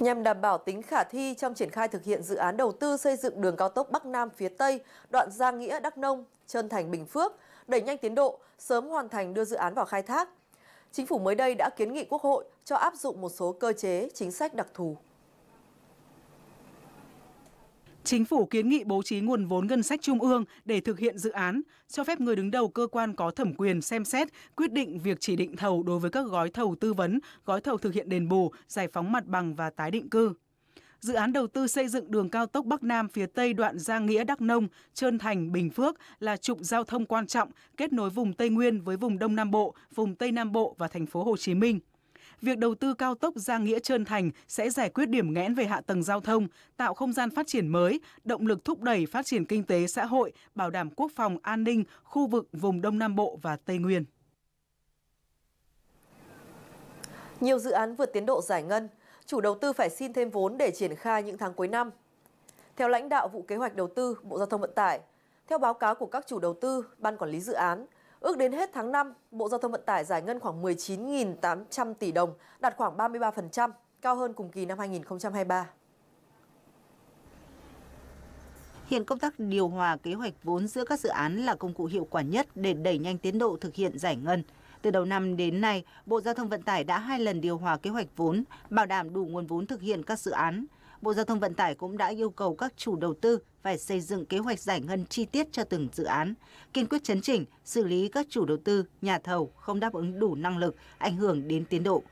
Nhằm đảm bảo tính khả thi trong triển khai thực hiện dự án đầu tư xây dựng đường cao tốc Bắc Nam phía Tây, đoạn Giang Nghĩa Đắk Nông, Trơn Thành Bình Phước, đẩy nhanh tiến độ, sớm hoàn thành đưa dự án vào khai thác. Chính phủ mới đây đã kiến nghị Quốc hội cho áp dụng một số cơ chế, chính sách đặc thù. Chính phủ kiến nghị bố trí nguồn vốn ngân sách trung ương để thực hiện dự án, cho phép người đứng đầu cơ quan có thẩm quyền xem xét, quyết định việc chỉ định thầu đối với các gói thầu tư vấn, gói thầu thực hiện đền bù, giải phóng mặt bằng và tái định cư. Dự án đầu tư xây dựng đường cao tốc Bắc Nam phía Tây đoạn Gia Nghĩa Đắk Nông, Trơn Thành, Bình Phước là trục giao thông quan trọng kết nối vùng Tây Nguyên với vùng Đông Nam Bộ, vùng Tây Nam Bộ và thành phố Hồ Chí Minh việc đầu tư cao tốc ra nghĩa trơn thành sẽ giải quyết điểm nghẽn về hạ tầng giao thông, tạo không gian phát triển mới, động lực thúc đẩy phát triển kinh tế xã hội, bảo đảm quốc phòng an ninh khu vực vùng Đông Nam Bộ và Tây Nguyên. Nhiều dự án vượt tiến độ giải ngân, chủ đầu tư phải xin thêm vốn để triển khai những tháng cuối năm. Theo lãnh đạo vụ kế hoạch đầu tư Bộ Giao thông Vận tải, theo báo cáo của các chủ đầu tư, ban quản lý dự án, Ước đến hết tháng 5, Bộ Giao thông Vận tải giải ngân khoảng 19.800 tỷ đồng, đạt khoảng 33%, cao hơn cùng kỳ năm 2023. Hiện công tác điều hòa kế hoạch vốn giữa các dự án là công cụ hiệu quả nhất để đẩy nhanh tiến độ thực hiện giải ngân. Từ đầu năm đến nay, Bộ Giao thông Vận tải đã hai lần điều hòa kế hoạch vốn, bảo đảm đủ nguồn vốn thực hiện các dự án. Bộ Giao thông Vận tải cũng đã yêu cầu các chủ đầu tư phải xây dựng kế hoạch giải ngân chi tiết cho từng dự án, kiên quyết chấn chỉnh, xử lý các chủ đầu tư, nhà thầu không đáp ứng đủ năng lực, ảnh hưởng đến tiến độ.